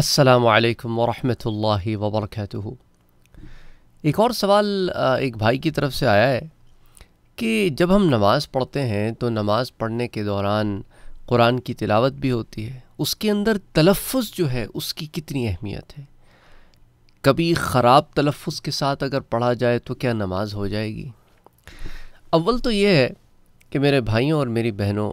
अस्सलाम वालेकुम वरहमतुल्लाहि वबरकatuह एक और सवाल एक भाई की तरफ से आया है कि जब हम नमाज़ पढ़ते हैं तो नमाज़ पढ़ने के दौरान कुरान की तिलावत भी होती है उसके अंदर तलफ़ जो है उसकी कितनी अहमियत है कभी ख़राब तलफ़ के साथ अगर पढ़ा जाए तो क्या नमाज हो जाएगी अव्वल तो ये है कि मेरे भाइयों और मेरी बहनों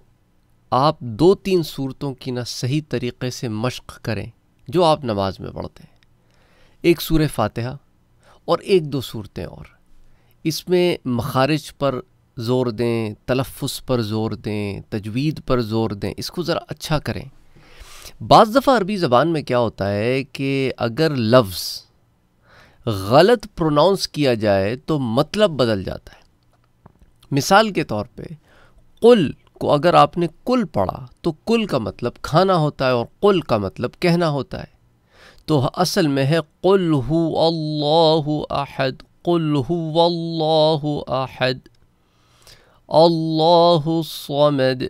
आप दो तीन सूरतों की ना सही तरीक़े से मशक़ करें जो आप नमाज में पढ़ते हैं एक सूर फातहा और एक दो सूरतें और इसमें मखारिज पर ज़ोर दें तलफ़ पर ज़ोर दें तजवीद पर ज़ोर दें इसको ज़रा अच्छा करें बज़ दफ़ा अरबी ज़बान में क्या होता है कि अगर लफ्ज़ गलत प्रोनाउंस किया जाए तो मतलब बदल जाता है मिसाल के तौर पे कुल को अगर आपने कुल पढ़ा तो कुल का मतलब खाना होता है और कुल का मतलब कहना होता है तो असल में है कुल हु अल्लाह अहद कुल हु अल्लाह अहद अल्लाह सोमद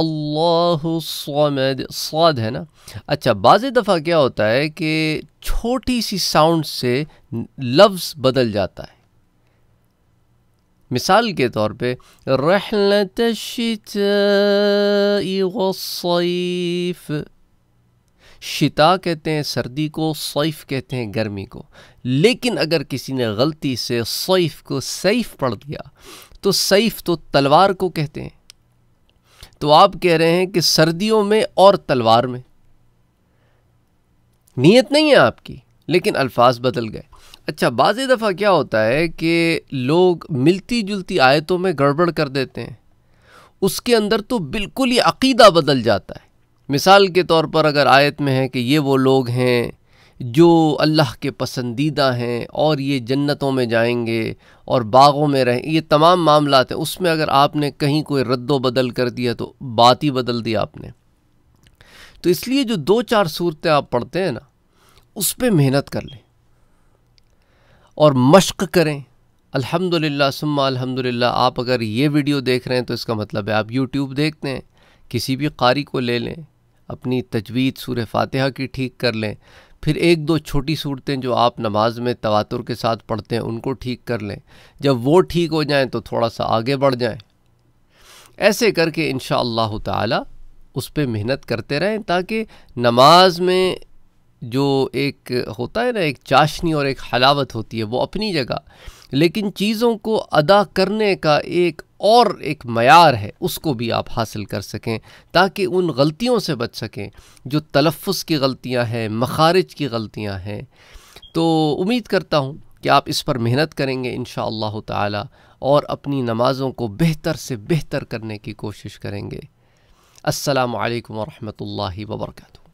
अल्लाह सोमद स्वाद है ना अच्छा बाज़ दफ़ा क्या होता है कि छोटी सी साउंड से लफ्ज़ बदल जाता है मिसाल के तौर पे रहलत शितफ शिता कहते हैं सर्दी को सैफ कहते हैं गर्मी को लेकिन अगर किसी ने गलती से सैफ को सैफ पढ़ दिया तो सैफ तो तलवार को कहते हैं तो आप कह रहे हैं कि सर्दियों में और तलवार में नीयत नहीं है आपकी लेकिन अल्फाज बदल गए अच्छा बाज़ दफ़ा क्या होता है कि लोग मिलती जुलती आयतों में गड़बड़ कर देते हैं उसके अंदर तो बिल्कुल ही अकीदा बदल जाता है मिसाल के तौर पर अगर आयत में है कि ये वो लोग हैं जो अल्लाह के पसंदीदा हैं और ये जन्नतों में जाएंगे और बागों में रहें ये तमाम मामला हैं उसमें अगर आपने कहीं कोई रद्द बदल कर दिया तो बात ही बदल दी आपने तो इसलिए जो दो चार सूरतें आप पढ़ते हैं ना उस पर मेहनत कर लें और मश्क करें अल्हम्दुलिल्लाह सुम्मा अल्हम्दुलिल्लाह आप अगर ये वीडियो देख रहे हैं तो इसका मतलब है आप यूट्यूब देखते हैं किसी भी कारी को ले लें अपनी तजवीज़ सूर फातिहा की ठीक कर लें फिर एक दो छोटी सूरतें जो आप नमाज में तवातुर के साथ पढ़ते हैं उनको ठीक कर लें जब वो ठीक हो जाएँ तो थोड़ा सा आगे बढ़ जाएँ ऐसे करके इन ताला उस पर मेहनत करते रहें ताकि नमाज में जो एक होता है ना एक चाशनी और एक हलावत होती है वो अपनी जगह लेकिन चीज़ों को अदा करने का एक और एक मैार है उसको भी आप हासिल कर सकें ताकि उन गलतियों से बच सकें जो तलफ़ की गलतियां हैं मखारज की गलतियां हैं तो उम्मीद करता हूँ कि आप इस पर मेहनत करेंगे इन ताला और अपनी नमाज़ों को बेहतर से बेहतर करने की कोशिश करेंगे असलकम वरहमल वर्का